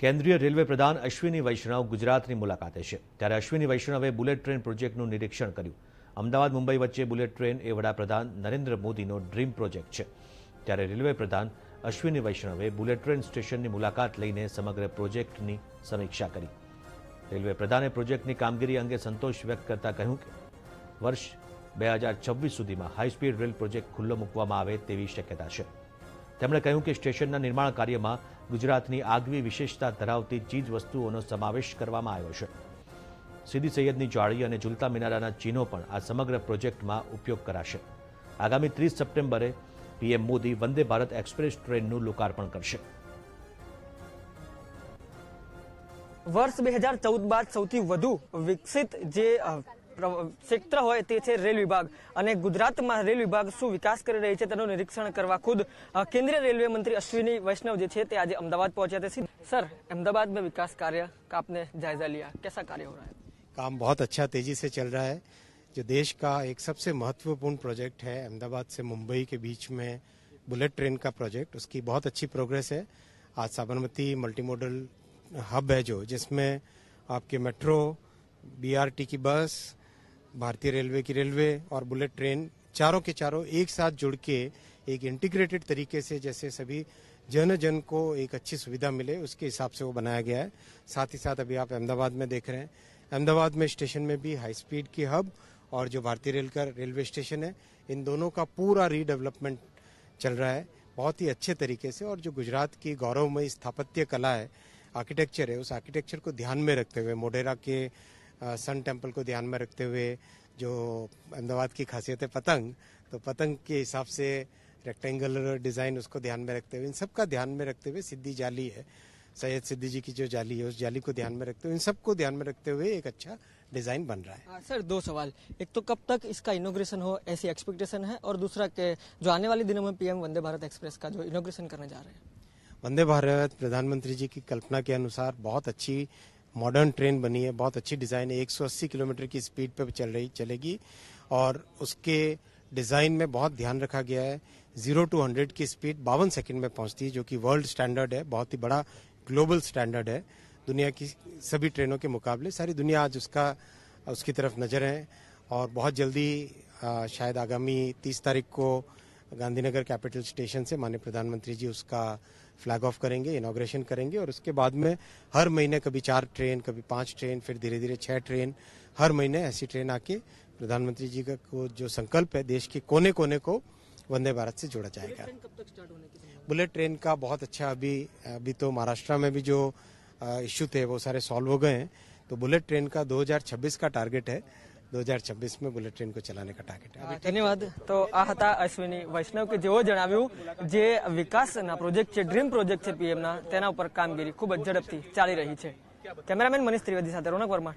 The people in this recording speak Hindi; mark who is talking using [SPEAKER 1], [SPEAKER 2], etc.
[SPEAKER 1] કેન્દ્રીય રેલવે પ્રધાન અશ્વિની વૈષ્ણવ ગુજરાતની મુલાકાતે છે ત્યારે અશ્વિની વૈષ્ણવે બુલેટ ટ્રેન પ્રોજેક્ટનું નિરીક્ષણ કર્યું અમદાવાદ મુંબઈ વચ્ચે બુલેટ ટ્રેન એ વડાપ્રધાન નરેન્દ્ર મોદીનો ડ્રીમ પ્રોજેક્ટ છે ત્યારે રેલવે પ્રધાન અશ્વિની વૈષ્ણવે બુલેટ ટ્રેન સ્ટેશનની મુલાકાત લઈને સમગ્ર પ્રોજેક્ટની સમીક્ષા કરી રેલવે પ્રધાને પ્રોજેક્ટની કામગીરી અંગે સંતોષ વ્યક્ત કરતા કહ્યું કે વર્ષ બે હજાર છવ્વીસ સુધીમાં હાઈસ્પીડ રેલ પ્રોજેક્ટ ખુલ્લો મૂકવામાં આવે તેવી શક્યતા છે તેમણે કહ્યું કે સ્ટેશનના નિર્માણ કાર્યમાં ગુજરાતની આગવી વિશેષતા ધરાવતી ચીજ વસ્તુઓનો સમાવેશ કરવામાં આવ્યો છે સીધી સૈયદની જાળી અને ઝુલતા મિનારાના ચિહ્નો પણ આ સમગ્ર પ્રોજેક્ટમાં ઉપયોગ કરાશે આગામી ત્રીસ સપ્ટેમ્બરે પીએમ મોદી વંદે ભારત એક્સપ્રેસ ટ્રેનનું લોકાર્પણ કરશે
[SPEAKER 2] વર્ષ બે હજાર ચૌદ બાદ સૌથી વધુ વિકસિત જે क्षेत्र हो रेल विभाग રેલ વિભાગ અને ગુજરાતમાં રેલ વિભાગ શું વિકાસ કરી રહી છે તેનું નિરીક્ષણ કરવા ખુદ કેન્દ્રીય રેલવે મંત્રી અશ્વિની વૈષ્ણવ જે थे सर अहमदाबाद में विकास कार्य का आपने जायजा लिया कैसा कार्य हो रहा है
[SPEAKER 3] काम बहुत अच्छा तेजी से चल रहा है जो देश का एक सबसे महत्वपूर्ण प्रोजेक्ट है अहमदाबाद से मुंबई के बीच में बुलेट ट्रेन का प्रोजेक्ट उसकी बहुत अच्छी प्रोग्रेस है आज साबरमती मल्टी हब है जो जिसमें आपके मेट्रो बीआरटी की बस भारतीय रेलवे की रेलवे और बुलेट ट्रेन चारों के चारों एक साथ जुड़ के एक इंटीग्रेटेड तरीके से जैसे सभी जन जन को एक अच्छी सुविधा मिले उसके हिसाब से वो बनाया गया है साथ ही साथ अभी आप अहमदाबाद में देख रहे हैं अहमदाबाद में स्टेशन में भी हाई स्पीड की हब और जो भारतीय रेल का रेलवे स्टेशन है इन दोनों का पूरा रीडेवलपमेंट चल रहा है बहुत ही अच्छे तरीके से और जो गुजरात की गौरवमयी स्थापत्य कला है आर्किटेक्चर है उस आर्किटेक्चर को ध्यान में रखते हुए मोडेरा के सन टेम्पल को ध्यान में रखते हुए जो अहमदाबाद की खासियत है पतंग तो पतंग के हिसाब से रेक्टेंगुलर डिज़ाइन उसको ध्यान में रखते हुए इन सब का ध्यान में रखते हुए सिद्धि जाली है सैयद सिद्धि जी की जो जाली है उस जाली को ध्यान में रखते हुए इन सबको ध्यान में रखते हुए एक अच्छा डिजाइन बन रहा है
[SPEAKER 2] आ, हाँ, सर दो सवाल एक तो कब तक इसका इनोग्रेशन हो ऐसी एक्सपेक्टेशन है और दूसरा के जो आने वाले दिनों में पीएम वंदे भारत एक्सप्रेस का जो इनोग्रेशन करने जा रहे हैं
[SPEAKER 3] वंदे भारत प्रधानमंत्री जी की कल्पना के अनुसार बहुत अच्छी मॉडर्न ट्रेन बनी है बहुत अच्छी डिज़ाइन है 180 किलोमीटर की स्पीड पर चल रही चलेगी और उसके डिज़ाइन में बहुत ध्यान रखा गया है जीरो टू हंड्रेड की स्पीड बावन सेकेंड में पहुंचती है जो कि वर्ल्ड स्टैंडर्ड है बहुत ही बड़ा ग्लोबल स्टैंडर्ड है दुनिया की सभी ट्रेनों के मुकाबले सारी दुनिया आज उसका उसकी तरफ नज़र है और बहुत जल्दी आ, शायद आगामी तीस तारीख को गांधीनगर कैपिटल स्टेशन से माननीय प्रधानमंत्री जी उसका फ्लैग ऑफ करेंगे इनाग्रेशन करेंगे और उसके बाद में हर महीने कभी चार ट्रेन कभी पांच ट्रेन फिर धीरे धीरे छह ट्रेन हर महीने ऐसी ट्रेन आके प्रधानमंत्री जी का को जो संकल्प है देश के कोने कोने को वंदे भारत से जोड़ा जाएगा बुलेट ट्रेन का बहुत अच्छा अभी अभी तो महाराष्ट्र में भी जो इश्यू थे वो सारे सॉल्व हो गए हैं तो बुलेट ट्रेन का 2026 का टारगेट है 2026 में બુલેટ ટ્રેન કો ચલાને કા ટાર્ગેટ
[SPEAKER 2] છે ધન્યવાદ તો આ હતા અશ્વિની વૈષ્ણવ કે જેઓ જણાવ્યું જે વિકાસના પ્રોજેક્ટ છે ડ્રીમ પ્રોજેક્ટ છે પીએમના તેના ઉપર કામગીરી ખૂબ જ ઝડપથી ચાલી રહી છે કેમેરામેન મનીષ ત્રિવેદી સાથે રોનક વર્મા